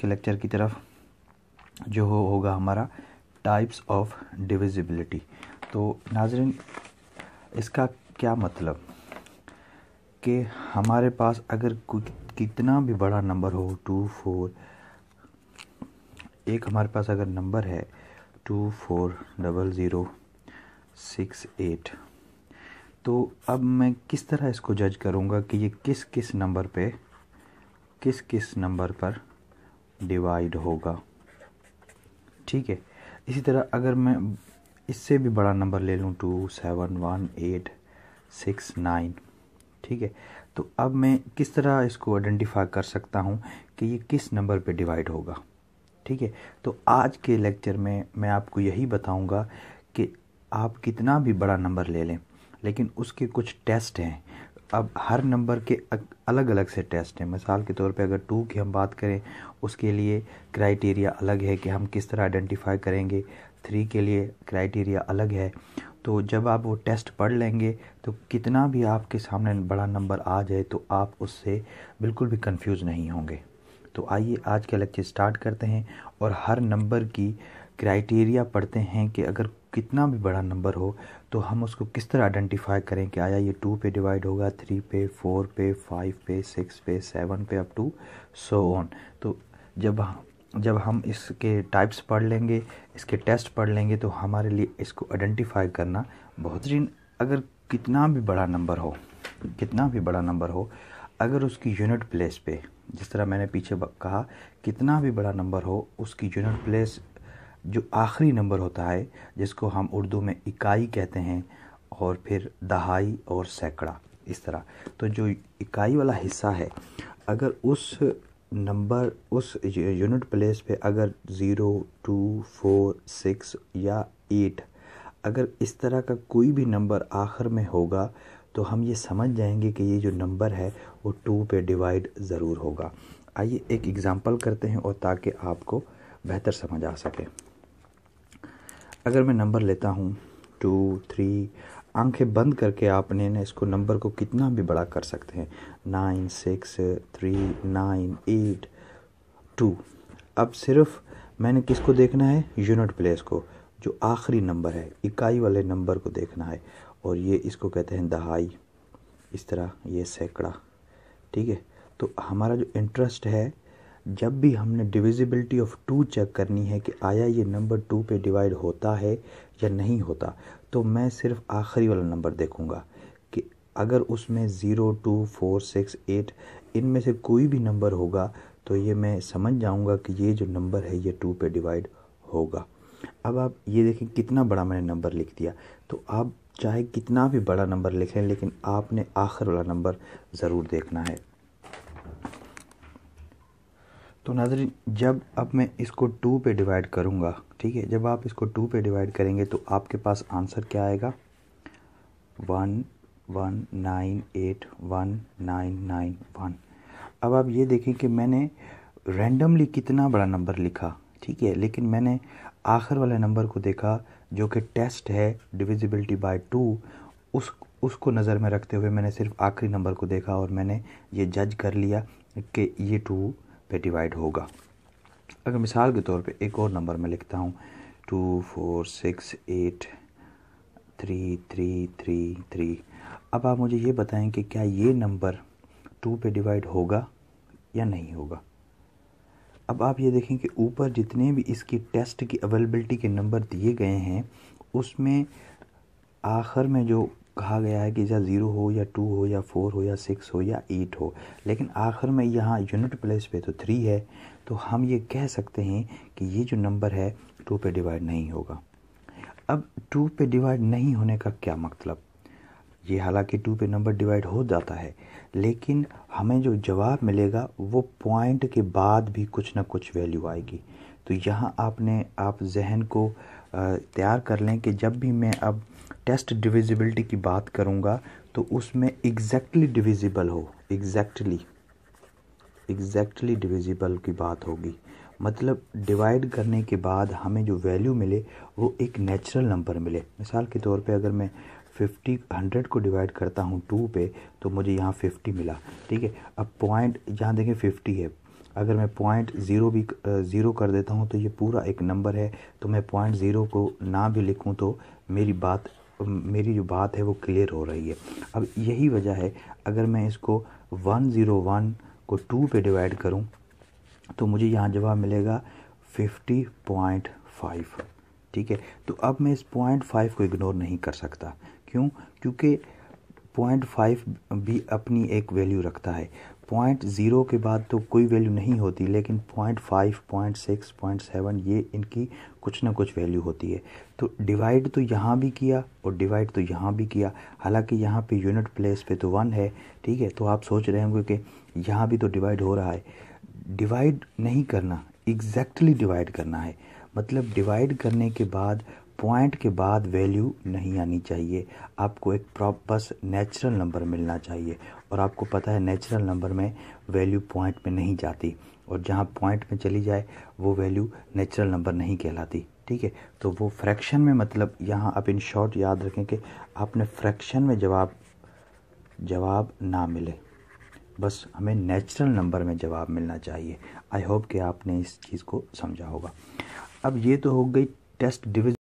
के लेक्चर की तरफ जो हो, होगा हमारा टाइप्स ऑफ डिविजिबिलिटी तो नाजरन इसका क्या मतलब कि हमारे पास अगर कितना भी बड़ा नंबर हो टू फोर एक हमारे पास अगर नंबर है two four double zero six eight तो अब मैं किस तरह इसको जज करूँगा कि ये किस किस नंबर पे किस किस नंबर पर डिवाइड होगा ठीक है इसी तरह अगर मैं इससे भी बड़ा नंबर ले लूँ two seven one eight six nine ठीक है तो अब मैं किस तरह इसको आइडेंटिफाई कर सकता हूँ कि ये किस नंबर पे डिवाइड होगा ठीक है तो आज के लेक्चर में मैं आपको यही बताऊँगा कि आप कितना भी बड़ा नंबर ले लें लेकिन उसके कुछ टेस्ट हैं अब हर नंबर के अलग अलग से टेस्ट हैं मिसाल के तौर पे अगर टू की हम बात करें उसके लिए क्राइटेरिया अलग है कि हम किस तरह आइडेंटिफाई करेंगे थ्री के लिए क्राइटेरिया अलग है तो जब आप वो टेस्ट पढ़ लेंगे तो कितना भी आपके सामने बड़ा नंबर आ जाए तो आप उससे बिल्कुल भी कंफ्यूज नहीं होंगे तो आइए आज के लेक्चर स्टार्ट करते हैं और हर नंबर की क्राइटेरिया पढ़ते हैं कि अगर कितना भी बड़ा नंबर हो तो हम उसको किस तरह आइडेंटिफाई करें कि आया ये टू पे डिवाइड होगा थ्री पे फोर पे फाइव पे सिक्स पे सेवन पे अप टू सो ऑन तो जब जब हम इसके टाइप्स पढ़ लेंगे इसके टेस्ट पढ़ लेंगे तो हमारे लिए इसको आइडेंटिफाई करना बहुत ही अगर कितना भी बड़ा नंबर हो कितना भी बड़ा नंबर हो अगर उसकी यूनिट प्लेस पे जिस तरह मैंने पीछे कहा कितना भी बड़ा नंबर हो उसकी यूनिट प्लेस जो आखिरी नंबर होता है जिसको हम उर्दू में इकाई कहते हैं और फिर दहाई और सैकड़ा इस तरह तो जो इकाई वाला हिस्सा है अगर उस नंबर उस यूनिट प्लेस पे अगर ज़ीरो टू फोर सिक्स या एट अगर इस तरह का कोई भी नंबर आखिर में होगा तो हम ये समझ जाएंगे कि ये जो नंबर है वो टू पे डिवाइड ज़रूर होगा आइए एक एग्ज़ाम्पल करते हैं और ताकि आपको बेहतर समझ आ सके अगर मैं नंबर लेता हूँ टू थ्री आंखें बंद करके आपने ना इसको नंबर को कितना भी बड़ा कर सकते हैं nine six three nine eight two अब सिर्फ मैंने किसको देखना है यूनिट प्लेस को जो आखिरी नंबर है इकाई वाले नंबर को देखना है और ये इसको कहते हैं दहाई इस तरह ये सैकड़ा ठीक है तो हमारा जो इंटरेस्ट है जब भी हमने डिविजिबिलिटी ऑफ टू चेक करनी है कि आया ये नंबर टू पे डिवाइड होता है या नहीं होता तो मैं सिर्फ आखिरी वाला नंबर देखूँगा कि अगर उसमें zero two four six eight इनमें से कोई भी नंबर होगा तो ये मैं समझ जाऊँगा कि ये जो नंबर है ये टू पे डिवाइड होगा अब आप ये देखें कितना बड़ा मैंने नंबर लिख दिया तो आप चाहे कितना भी बड़ा नंबर लिखें लेकिन आपने आखिर वाला नंबर ज़रूर देखना है तो नाजरीन जब अब मैं इसको टू पे डिवाइड करूँगा ठीक है जब आप इसको टू पे डिवाइड करेंगे तो आपके पास आंसर क्या आएगा one one nine eight one nine nine one अब आप ये देखें कि मैंने रैंडमली कितना बड़ा नंबर लिखा ठीक है लेकिन मैंने आखिर वाले नंबर को देखा जो कि टेस्ट है डिविजिबिलिटी बाय टू उस उसको नज़र में रखते हुए मैंने सिर्फ आखिरी नंबर को देखा और मैंने ये जज कर लिया कि ये टू पे डिवाइड होगा अगर मिसाल के तौर पे एक और नंबर में लिखता हूँ two four six eight three three three three अब आप मुझे ये बताएं कि क्या ये नंबर टू पे डिवाइड होगा या नहीं होगा अब आप ये देखें कि ऊपर जितने भी इसकी टेस्ट की अवेलेबिलिटी के नंबर दिए गए हैं उसमें आखिर में जो कहा गया है कि या ज़ीरो हो या टू हो या फोर हो या सिक्स हो या एट हो लेकिन आखिर में यहाँ यूनिट प्लेस पे तो थ्री है तो हम ये कह सकते हैं कि ये जो नंबर है टू पे डिवाइड नहीं होगा अब टू पे डिवाइड नहीं होने का क्या मतलब ये हालांकि टू पे नंबर डिवाइड हो जाता है लेकिन हमें जो जवाब मिलेगा वो पॉइंट के बाद भी कुछ ना कुछ वैल्यू आएगी तो यहाँ आपने आप जहन को तैयार कर लें कि जब भी मैं अब टेस्ट डिविजिबिलिटी की बात करूँगा तो उसमें एग्जैक्टली डिविजिबल हो एग्जैक्टली एग्जैक्टली डिविजिबल की बात होगी मतलब डिवाइड करने के बाद हमें जो वैल्यू मिले वो एक नेचुरल नंबर मिले मिसाल के तौर पे अगर मैं फिफ्टी हंड्रेड को डिवाइड करता हूँ टू पे तो मुझे यहाँ फिफ्टी मिला ठीक है अब पॉइंट जहाँ देखें फिफ्टी है अगर मैं पॉइंट ज़ीरो भी ज़ीरो कर देता हूँ तो ये पूरा एक नंबर है तो मैं पॉइंट ज़ीरो को ना भी लिखूँ तो मेरी बात मेरी जो बात है वो क्लियर हो रही है अब यही वजह है अगर मैं इसको वन ज़ीरो वन को टू पे डिवाइड करूँ तो मुझे यहाँ जवाब मिलेगा फिफ्टी पॉइंट फाइव ठीक है तो अब मैं इस पॉइंट फाइव को इग्नोर नहीं कर सकता क्यों क्योंकि पॉइंट फाइव भी अपनी एक वैल्यू रखता है पॉइंट ज़ीरो के बाद तो कोई वैल्यू नहीं होती लेकिन point five point six point seven ये इनकी कुछ ना कुछ वैल्यू होती है तो डिवाइड तो यहाँ भी किया और डिवाइड तो यहाँ भी किया हालांकि यहाँ पे यूनिट प्लेस पे तो वन है ठीक है तो आप सोच रहे होंगे कि यहाँ भी तो डिवाइड हो रहा है डिवाइड नहीं करना एग्जैक्टली exactly डिवाइड करना है मतलब डिवाइड करने के बाद पॉइंट के बाद वैल्यू नहीं आनी चाहिए आपको एक प्रॉपर नेचुरल नंबर मिलना चाहिए और आपको पता है नेचुरल नंबर में वैल्यू पॉइंट में नहीं जाती और जहाँ पॉइंट में चली जाए वो वैल्यू नेचुरल नंबर नहीं कहलाती ठीक है तो वो फ्रैक्शन में मतलब यहाँ आप इन शॉर्ट याद रखें कि आपने फ्रैक्शन में जवाब जवाब ना मिले बस हमें नेचुरल नंबर में जवाब मिलना चाहिए आई होप कि आपने इस चीज़ को समझा होगा अब ये तो हो गई टेस्ट डिविजन